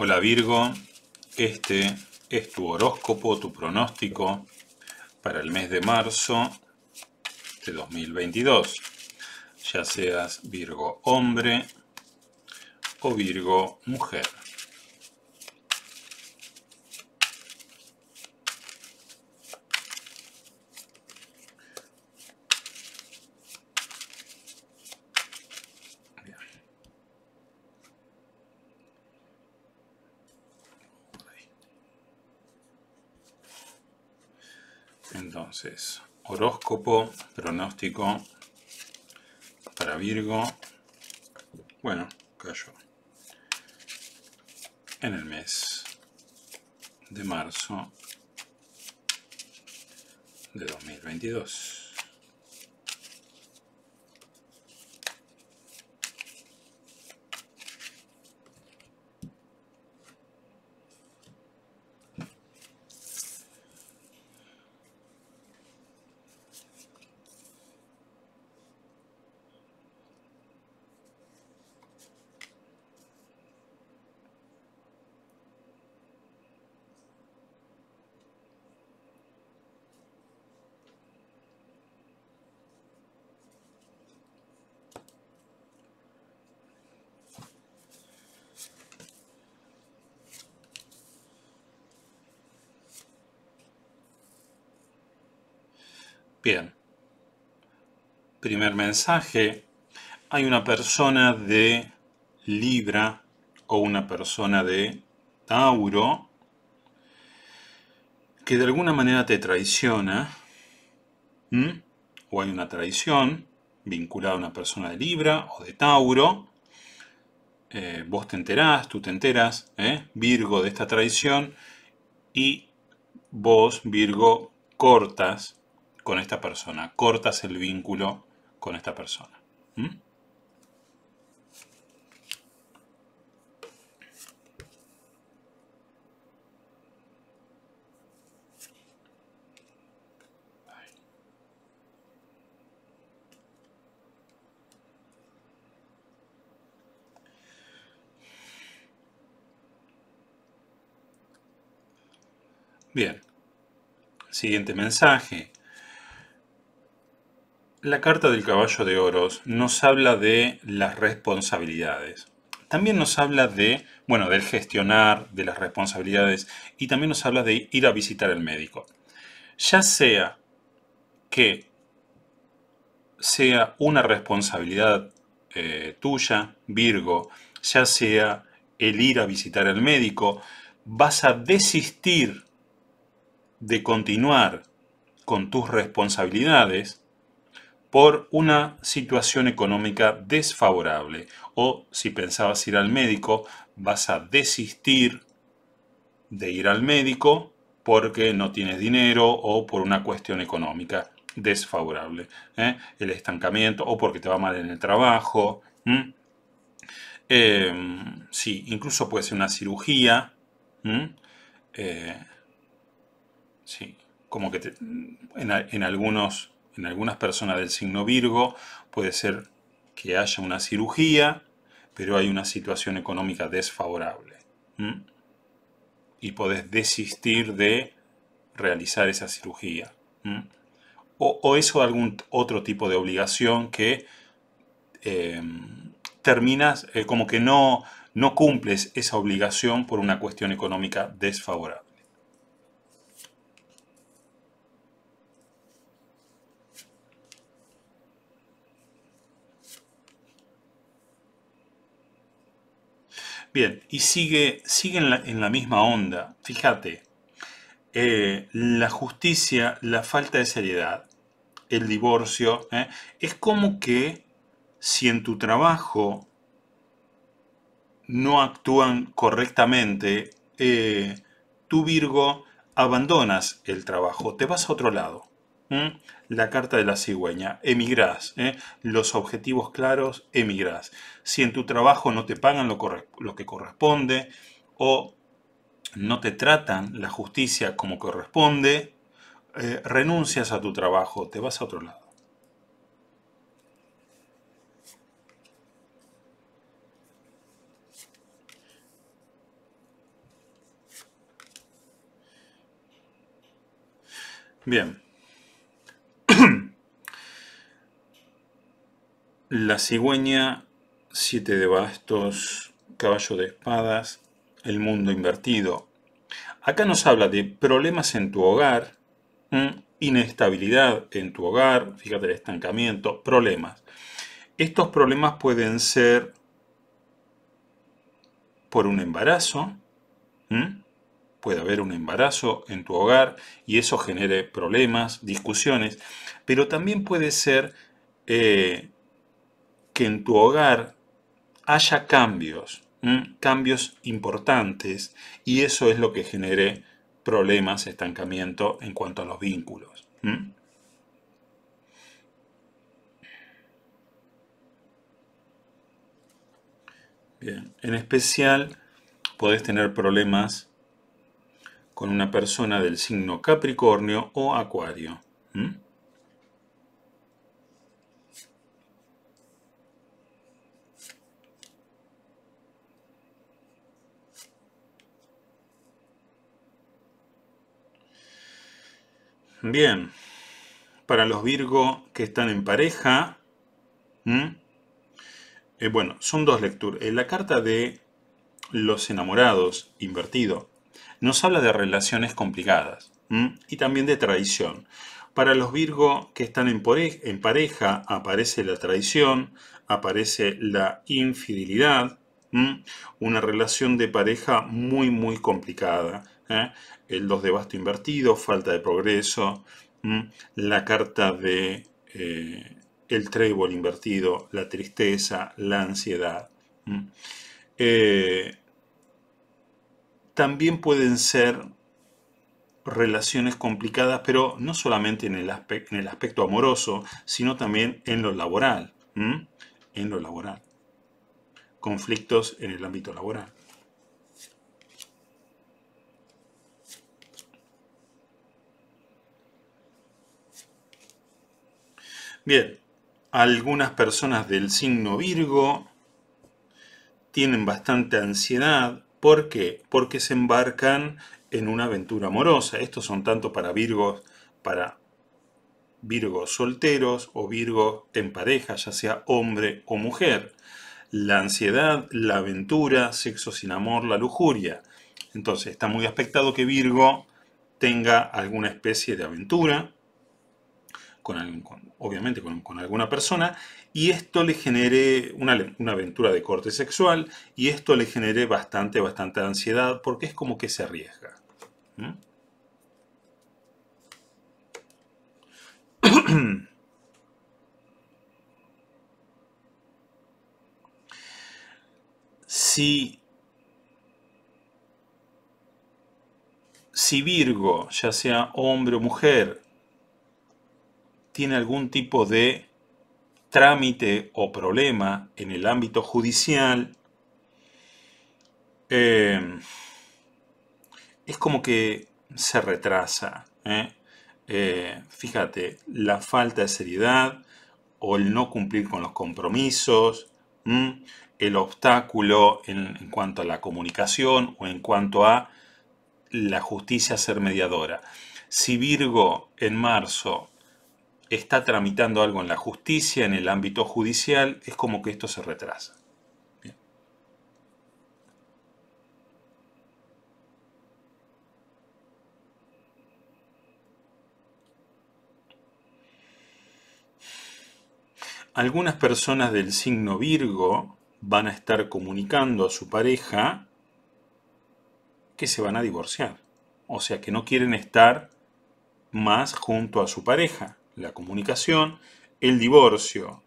Hola Virgo, este es tu horóscopo, tu pronóstico para el mes de marzo de 2022. Ya seas Virgo hombre o Virgo mujer. Entonces, horóscopo, pronóstico para Virgo. Bueno, cayó en el mes de marzo de 2022. Primer mensaje. Hay una persona de Libra o una persona de Tauro que de alguna manera te traiciona. O hay una traición vinculada a una persona de Libra o de Tauro. Eh, vos te enterás, tú te enteras, ¿eh? Virgo, de esta traición. Y vos, Virgo, cortas con esta persona, cortas el vínculo con esta persona. Bien. Siguiente mensaje. La carta del caballo de oros nos habla de las responsabilidades. También nos habla de, bueno, del gestionar, de las responsabilidades y también nos habla de ir a visitar al médico. Ya sea que sea una responsabilidad eh, tuya, Virgo, ya sea el ir a visitar al médico, vas a desistir de continuar con tus responsabilidades por una situación económica desfavorable o si pensabas ir al médico, vas a desistir de ir al médico porque no tienes dinero o por una cuestión económica desfavorable. ¿eh? El estancamiento o porque te va mal en el trabajo. Em, sí, incluso puede ser una cirugía. Eh, sí, como que en algunos en algunas personas del signo Virgo puede ser que haya una cirugía, pero hay una situación económica desfavorable. Y podés desistir de realizar esa cirugía. O, eso algún otro tipo de obligación que eh, terminas eh, como que no, no cumples esa obligación por una cuestión económica desfavorable. Bien, y sigue, en, la, misma onda. Fíjate, eh, la justicia, la falta de seriedad, el divorcio, ¿eh? es como que si en tu trabajo no actúan correctamente, eh, tu tú Virgo abandonas el trabajo, te vas a otro lado. La carta de la cigüeña, emigrás. ¿eh? Los objetivos claros, emigras Si en tu trabajo no te pagan lo, que corresponde o no te tratan la justicia como corresponde, eh, renuncias a tu trabajo, te vas a otro lado. Bien. La cigüeña, siete de bastos, caballo de espadas, el mundo invertido. Acá nos habla de problemas en tu hogar, inestabilidad en tu hogar, fíjate el estancamiento, problemas. Estos problemas pueden ser por un embarazo, puede haber un embarazo en tu hogar y eso genere problemas, discusiones, pero también puede ser eh, que en tu hogar haya cambios, cambios importantes, y eso es lo que genere problemas, estancamiento en cuanto a los vínculos. Bien, en especial podés tener problemas con una persona del signo Capricornio o Acuario. Bien. Para los Virgo que están en pareja, eh, bueno, son dos lecturas. En eh, la carta de los enamorados, invertido, nos habla de relaciones complicadas y también de traición. Para los Virgo que están en, pareja, aparece la traición, aparece la infidelidad, una relación de pareja muy, muy complicada ¿eh? el 2 de basto invertido, falta de progreso, la carta de eh, el trébol invertido, la tristeza, la ansiedad. Eh, también pueden ser relaciones complicadas, pero no solamente en el, aspecto, amoroso, sino también en lo laboral. En lo laboral. Conflictos en el ámbito laboral. Bien, algunas personas del signo Virgo tienen bastante ansiedad. ¿Por qué? Porque se embarcan en una aventura amorosa. Estos son tanto para Virgos, para Virgos solteros o Virgos en pareja, ya sea hombre o mujer. La ansiedad, la aventura, sexo sin amor, la lujuria. Entonces está muy aspectado que Virgo tenga alguna especie de aventura, obviamente con, alguna persona, y esto le genere una, aventura de corte sexual, y esto le genere bastante, bastante ansiedad, porque es como que se arriesga. si, si Virgo, ya sea hombre o mujer, tiene algún tipo de trámite o problema en el ámbito judicial, eh, es como que se retrasa. ¿eh? Eh, fíjate, la falta de seriedad o el no cumplir con los compromisos, el obstáculo en cuanto a la comunicación o en cuanto a la justicia ser mediadora. Si Virgo en marzo está tramitando algo en la justicia, en el ámbito judicial, es como que esto se retrasa. Algunas personas del signo Virgo van a estar comunicando a su pareja que se van a divorciar. O sea, que no quieren estar más junto a su pareja la comunicación, el divorcio.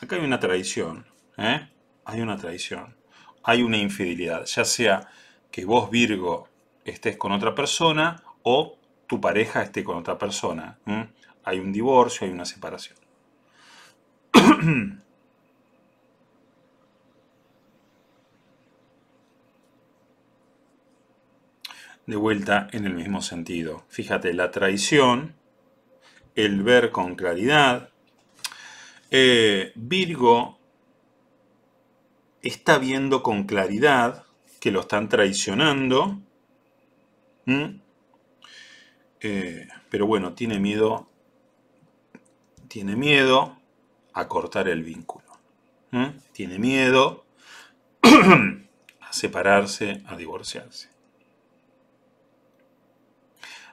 Acá hay una traición, ¿eh? hay una traición, hay una infidelidad, ya sea que vos Virgo estés con otra persona o tu pareja esté con otra persona. Hay un divorcio, hay una separación. de vuelta en el mismo sentido. Fíjate, la traición el ver con claridad. Eh, Virgo está viendo con claridad que lo están traicionando. Eh, pero bueno, tiene miedo, tiene miedo a cortar el vínculo. Tiene miedo a separarse, a divorciarse.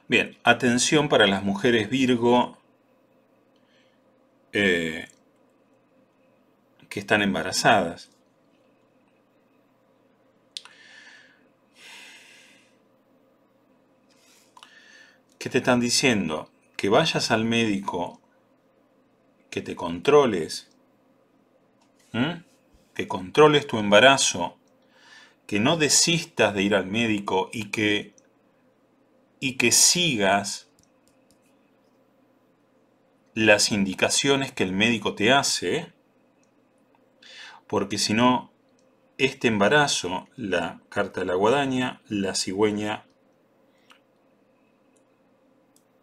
Bien, atención para las mujeres Virgo eh, que están embarazadas. ¿Qué te están diciendo? Que vayas al médico, que te controles, que controles tu embarazo, que no desistas de ir al médico y que y que sigas las indicaciones que el médico te hace, porque si no, este embarazo, la carta de la guadaña, la cigüeña,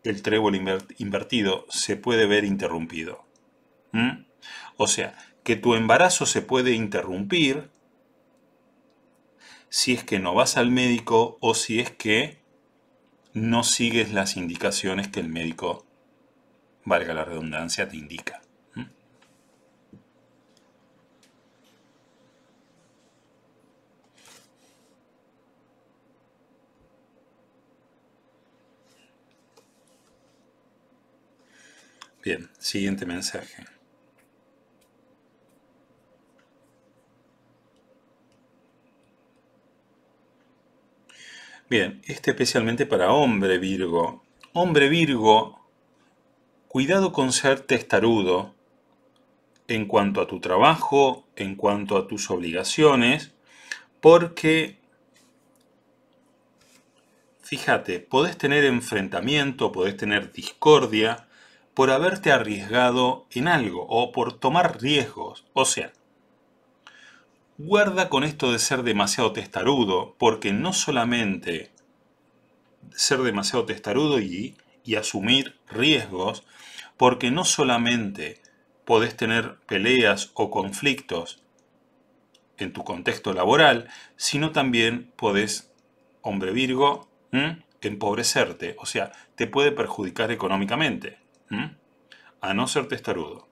el trébol invertido, se puede ver interrumpido. O sea, que tu embarazo se puede interrumpir si es que no vas al médico o si es que no sigues las indicaciones que el médico, valga la redundancia, te indica. Bien, siguiente mensaje. Bien, este especialmente para hombre Virgo. Hombre Virgo, cuidado con ser testarudo en cuanto a tu trabajo, en cuanto a tus obligaciones, porque, fíjate, podés tener enfrentamiento, podés tener discordia por haberte arriesgado en algo o por tomar riesgos. O sea, Guarda con esto de ser demasiado testarudo, porque no solamente ser demasiado testarudo y, asumir riesgos, porque no solamente podés tener peleas o conflictos en tu contexto laboral, sino también podés, hombre Virgo, empobrecerte, o sea, te puede perjudicar económicamente, a no ser testarudo.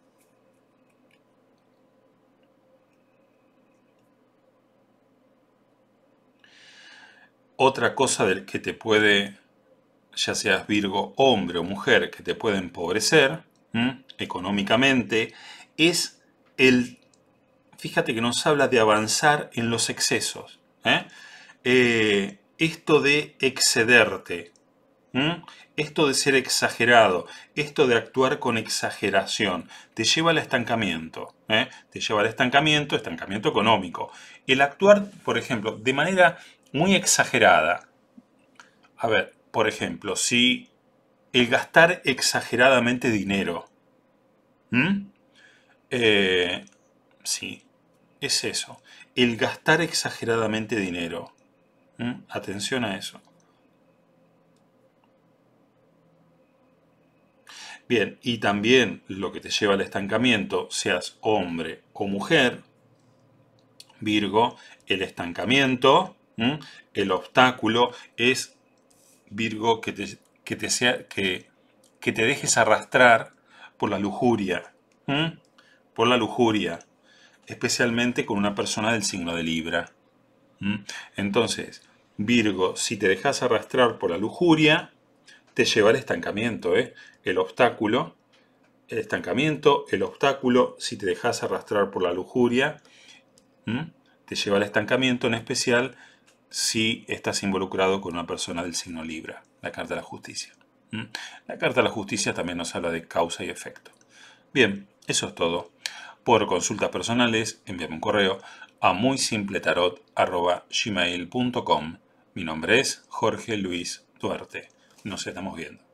otra cosa del que te puede, ya seas Virgo, hombre o mujer, que te puede empobrecer económicamente, es el, fíjate que nos habla de avanzar en los excesos. ¿eh? Eh, esto de excederte, esto de ser exagerado, esto de actuar con exageración, te lleva al estancamiento, ¿eh? te lleva al estancamiento, estancamiento económico. El actuar, por ejemplo, de manera muy exagerada. A ver, por ejemplo, si el gastar exageradamente dinero. Eh, sí, es eso. El gastar exageradamente dinero. Atención a eso. Bien, y también lo que te lleva al estancamiento, seas hombre o mujer, Virgo, el estancamiento el obstáculo es, Virgo, que te, que te, sea, que, te dejes arrastrar por la lujuria. Por la lujuria. Especialmente con una persona del signo de Libra. Entonces, Virgo, si te dejas arrastrar por la lujuria, te lleva al estancamiento. ¿eh? El obstáculo, el estancamiento, el obstáculo, si te dejas arrastrar por la lujuria, te lleva al estancamiento, en especial si estás involucrado con una persona del signo Libra, la carta de la justicia. La carta de la justicia también nos habla de causa y efecto. Bien, eso es todo. Por consultas personales, envíame un correo a muy Mi nombre es Jorge Luis Duarte. Nos estamos viendo.